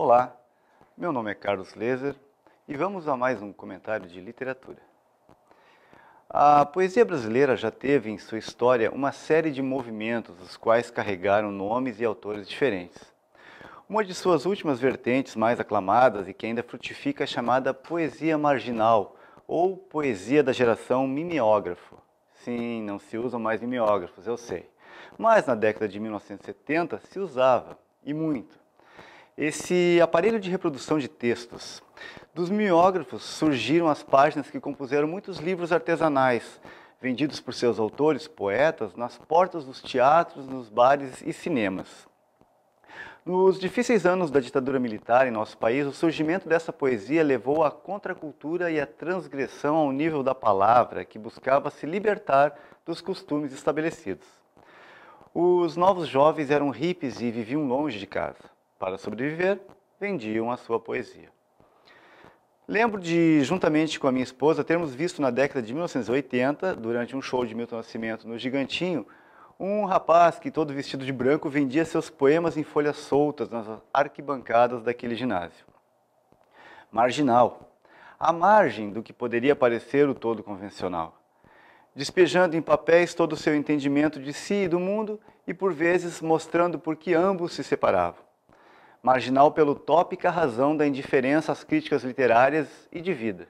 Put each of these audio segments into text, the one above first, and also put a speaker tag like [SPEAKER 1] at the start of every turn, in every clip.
[SPEAKER 1] Olá, meu nome é Carlos Leser e vamos a mais um comentário de literatura. A poesia brasileira já teve em sua história uma série de movimentos, os quais carregaram nomes e autores diferentes. Uma de suas últimas vertentes mais aclamadas e que ainda frutifica é chamada poesia marginal ou poesia da geração mimeógrafo. Sim, não se usam mais mimeógrafos, eu sei. Mas na década de 1970 se usava, e muito esse aparelho de reprodução de textos. Dos miógrafos surgiram as páginas que compuseram muitos livros artesanais, vendidos por seus autores, poetas, nas portas dos teatros, nos bares e cinemas. Nos difíceis anos da ditadura militar em nosso país, o surgimento dessa poesia levou à contracultura e à transgressão ao nível da palavra, que buscava se libertar dos costumes estabelecidos. Os novos jovens eram hippies e viviam longe de casa. Para sobreviver, vendiam a sua poesia. Lembro de, juntamente com a minha esposa, termos visto na década de 1980, durante um show de Milton Nascimento no Gigantinho, um rapaz que, todo vestido de branco, vendia seus poemas em folhas soltas nas arquibancadas daquele ginásio. Marginal, à margem do que poderia parecer o todo convencional, despejando em papéis todo o seu entendimento de si e do mundo e, por vezes, mostrando por que ambos se separavam marginal pelo tópica razão da indiferença às críticas literárias e de vida,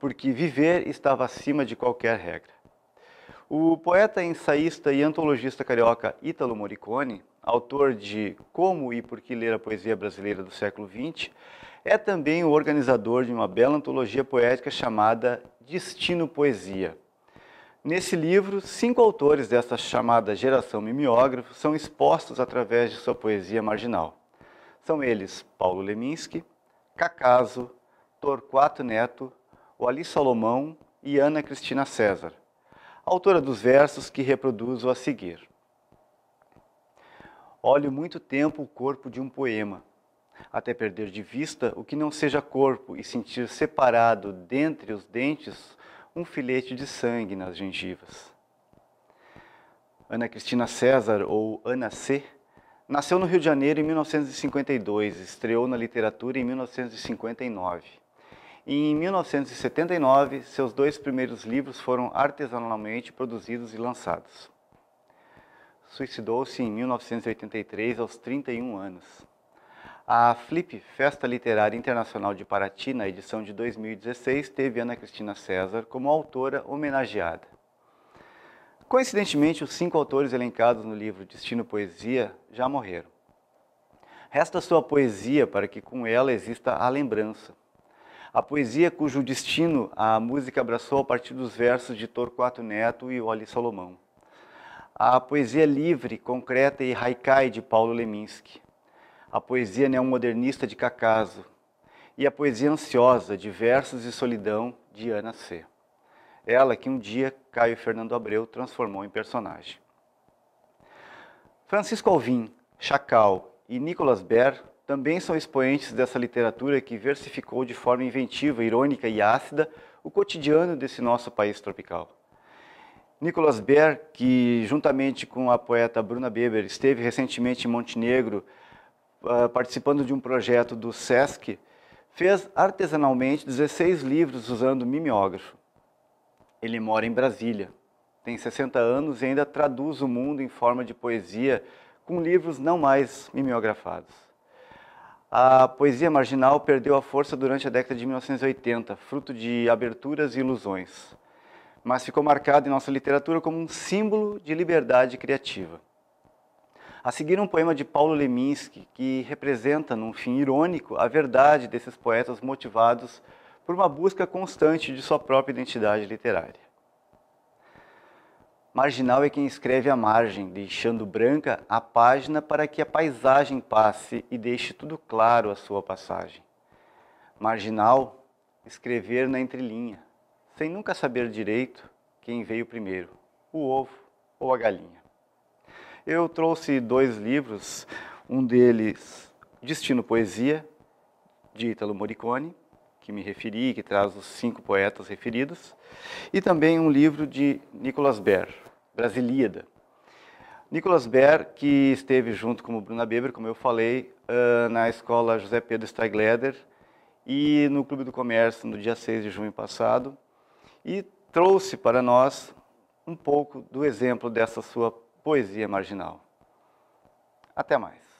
[SPEAKER 1] porque viver estava acima de qualquer regra. O poeta, ensaísta e antologista carioca Ítalo Morricone, autor de Como e Por que Ler a Poesia Brasileira do Século XX, é também o organizador de uma bela antologia poética chamada Destino Poesia. Nesse livro, cinco autores dessa chamada geração mimeógrafo são expostos através de sua poesia marginal. São eles Paulo Leminski, Cacaso, Torquato Neto, Wally Salomão e Ana Cristina César, autora dos versos que reproduzo a seguir. Olho muito tempo o corpo de um poema, até perder de vista o que não seja corpo e sentir separado dentre os dentes um filete de sangue nas gengivas. Ana Cristina César, ou Ana C., Nasceu no Rio de Janeiro em 1952, estreou na literatura em 1959. Em 1979, seus dois primeiros livros foram artesanalmente produzidos e lançados. Suicidou-se em 1983, aos 31 anos. A Flip, Festa Literária Internacional de Paraty, na edição de 2016, teve Ana Cristina César como autora homenageada. Coincidentemente, os cinco autores elencados no livro Destino Poesia já morreram. Resta sua poesia para que com ela exista a lembrança. A poesia cujo destino a música abraçou a partir dos versos de Torquato Neto e Oli Salomão. A poesia livre, concreta e haikai de Paulo Leminski. A poesia neomodernista de Cacaso. E a poesia ansiosa de Versos e Solidão de Ana C ela que um dia Caio Fernando Abreu transformou em personagem. Francisco Alvim, Chacal e Nicolas Baer também são expoentes dessa literatura que versificou de forma inventiva, irônica e ácida o cotidiano desse nosso país tropical. Nicolas Baer, que juntamente com a poeta Bruna Beber esteve recentemente em Montenegro ah, participando de um projeto do SESC, fez artesanalmente 16 livros usando mimeógrafo. Ele mora em Brasília. Tem 60 anos e ainda traduz o mundo em forma de poesia com livros não mais mimeografados. A poesia marginal perdeu a força durante a década de 1980, fruto de aberturas e ilusões, mas ficou marcada em nossa literatura como um símbolo de liberdade criativa. A seguir, um poema de Paulo Leminski, que representa, num fim irônico, a verdade desses poetas motivados por uma busca constante de sua própria identidade literária. Marginal é quem escreve à margem, deixando branca a página para que a paisagem passe e deixe tudo claro a sua passagem. Marginal, escrever na entrelinha, sem nunca saber direito quem veio primeiro, o ovo ou a galinha. Eu trouxe dois livros, um deles Destino Poesia, de Italo Morricone, que me referi, que traz os cinco poetas referidos, e também um livro de Nicolas Baer, Brasilíada. Nicolas Baer, que esteve junto com o Bruna Beber, como eu falei, ah, na escola José Pedro Steigleder e no Clube do Comércio no dia 6 de junho passado, e trouxe para nós um pouco do exemplo dessa sua poesia marginal. Até mais.